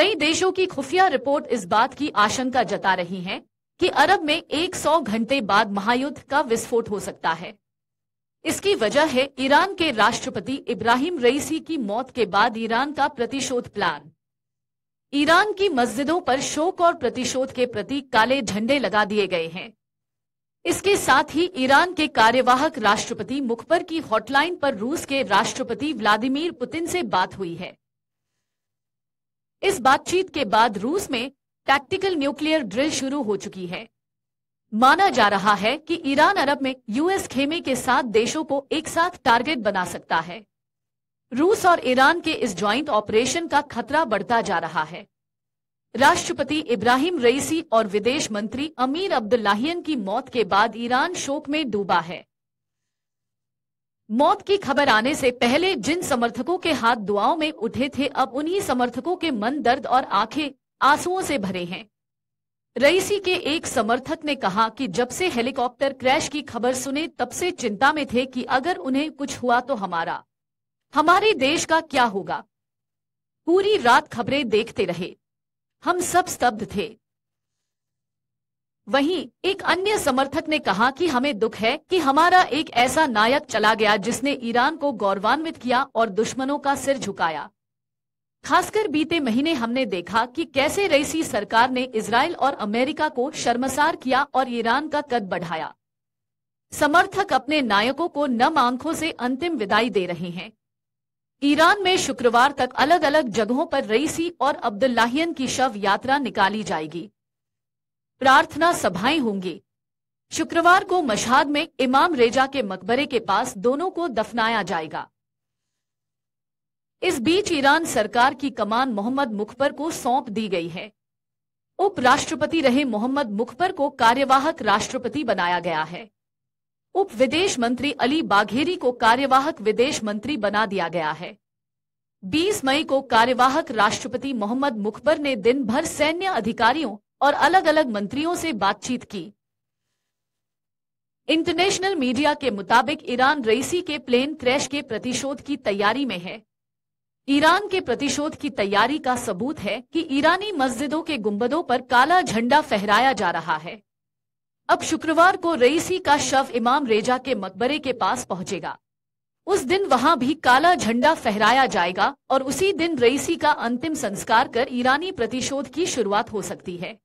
कई देशों की खुफिया रिपोर्ट इस बात की आशंका जता रही है कि अरब में 100 घंटे बाद महायुद्ध का विस्फोट हो सकता है इसकी वजह है ईरान के राष्ट्रपति इब्राहिम रईसी की मौत के बाद ईरान का प्रतिशोध प्लान ईरान की मस्जिदों पर शोक और प्रतिशोध के प्रति काले झंडे लगा दिए गए हैं इसके साथ ही ईरान के कार्यवाहक राष्ट्रपति मुखबर की हॉटलाइन पर रूस के राष्ट्रपति व्लादिमीर पुतिन से बात हुई है इस बातचीत के बाद रूस में टैक्टिकल न्यूक्लियर ड्रिल शुरू हो चुकी है माना जा रहा है कि ईरान अरब में यूएस खेमे के सात देशों को एक साथ टारगेट बना सकता है रूस और ईरान के इस ज्वाइंट ऑपरेशन का खतरा बढ़ता जा रहा है राष्ट्रपति इब्राहिम रईसी और विदेश मंत्री अमीर अब्दुल्लाहियन की मौत के बाद ईरान शोक में डूबा है मौत की खबर आने से पहले जिन समर्थकों के हाथ दुआओं में उठे थे अब उन्हीं समर्थकों के मन दर्द और आंखें आंसुओं से भरे हैं रईसी के एक समर्थक ने कहा कि जब से हेलीकॉप्टर क्रैश की खबर सुने तब से चिंता में थे कि अगर उन्हें कुछ हुआ तो हमारा हमारे देश का क्या होगा पूरी रात खबरें देखते रहे हम सब स्तब्ध थे वहीं एक अन्य समर्थक ने कहा कि हमें दुख है कि हमारा एक ऐसा नायक चला गया जिसने ईरान को गौरवान्वित किया और दुश्मनों का सिर झुकाया खासकर बीते महीने हमने देखा कि कैसे रईसी सरकार ने इसराइल और अमेरिका को शर्मसार किया और ईरान का कद बढ़ाया समर्थक अपने नायकों को नम आंखों से अंतिम विदाई दे रहे हैं ईरान में शुक्रवार तक अलग अलग जगहों पर रईसी और अब्दुल्लाहियन की शव यात्रा निकाली जाएगी प्रार्थना सभाएं होंगी शुक्रवार को मशहद में इमाम रेजा के मकबरे के पास दोनों को दफनाया जाएगा इस बीच ईरान सरकार की कमान मोहम्मद मुखबर को सौंप दी गई है उपराष्ट्रपति रहे मोहम्मद मुखबर को कार्यवाहक राष्ट्रपति बनाया गया है उप विदेश मंत्री अली बाघेरी को कार्यवाहक विदेश मंत्री बना दिया गया है 20 मई को कार्यवाहक राष्ट्रपति मोहम्मद मुखबर ने दिन भर सैन्य अधिकारियों और अलग अलग मंत्रियों से बातचीत की इंटरनेशनल मीडिया के मुताबिक ईरान रईसी के प्लेन क्रैश के प्रतिशोध की तैयारी में है ईरान के प्रतिशोध की तैयारी का सबूत है कि ईरानी मस्जिदों के गुंबदों पर काला झंडा फहराया जा रहा है अब शुक्रवार को रईसी का शव इमाम रेजा के मकबरे के पास पहुंचेगा उस दिन वहां भी काला झंडा फहराया जाएगा और उसी दिन रईसी का अंतिम संस्कार कर ईरानी प्रतिशोध की शुरुआत हो सकती है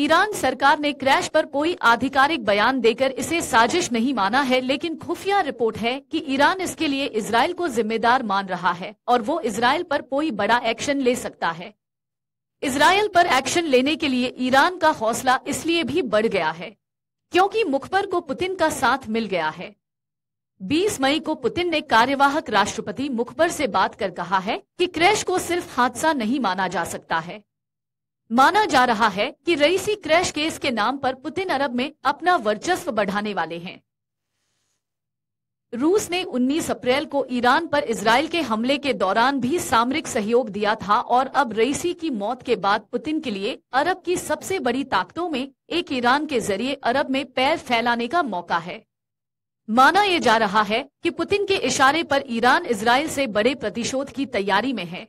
ईरान सरकार ने क्रैश पर कोई आधिकारिक बयान देकर इसे साजिश नहीं माना है लेकिन खुफिया रिपोर्ट है कि ईरान इसके लिए इसराइल को जिम्मेदार मान रहा है और वो इसराइल पर कोई बड़ा एक्शन ले सकता है इसराइल पर एक्शन लेने के लिए ईरान का हौसला इसलिए भी बढ़ गया है क्योंकि मुखबर को पुतिन का साथ मिल गया है 20 मई को पुतिन ने कार्यवाहक राष्ट्रपति मुखबर से बात कर कहा है कि क्रैश को सिर्फ हादसा नहीं माना जा सकता है माना जा रहा है कि रईसी क्रैश केस के नाम पर पुतिन अरब में अपना वर्चस्व बढ़ाने वाले हैं रूस ने 19 अप्रैल को ईरान पर इसराइल के हमले के दौरान भी सामरिक सहयोग दिया था और अब रईसी की मौत के बाद पुतिन के लिए अरब की सबसे बड़ी ताकतों में एक ईरान के जरिए अरब में पैर फैलाने का मौका है माना यह जा रहा है कि पुतिन के इशारे पर ईरान इसराइल से बड़े प्रतिशोध की तैयारी में है